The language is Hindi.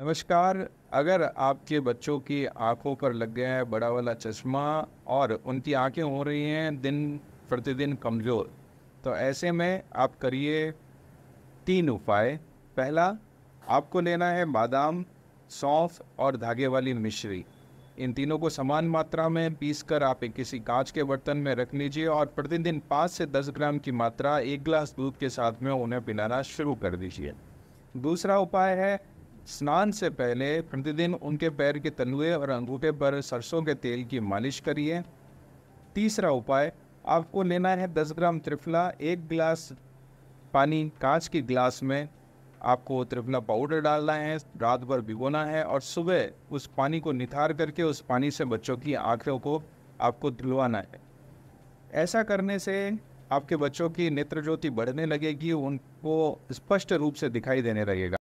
नमस्कार अगर आपके बच्चों की आंखों पर लग गया है बड़ा वाला चश्मा और उनकी आंखें हो रही हैं दिन प्रतिदिन कमज़ोर तो ऐसे में आप करिए तीन उपाय पहला आपको लेना है बादाम सौंफ और धागे वाली मिश्री इन तीनों को समान मात्रा में पीस कर आप एक किसी कांच के बर्तन में रख लीजिए और प्रतिदिन पाँच से दस ग्राम की मात्रा एक गिलास दूध के साथ में उन्हें पिलाना शुरू कर दीजिए दूसरा उपाय है स्नान से पहले प्रतिदिन उनके पैर के तलुए और अंगूठे पर सरसों के तेल की मालिश करिए तीसरा उपाय आपको लेना है दस ग्राम त्रिफला एक गिलास पानी कांच की गिलास में आपको त्रिफला पाउडर डालना है रात भर भिगोना है और सुबह उस पानी को निथार करके उस पानी से बच्चों की आँखों को आपको धुलवाना है ऐसा करने से आपके बच्चों की नेत्र ज्योति बढ़ने लगेगी उनको स्पष्ट रूप से दिखाई देने लगेगा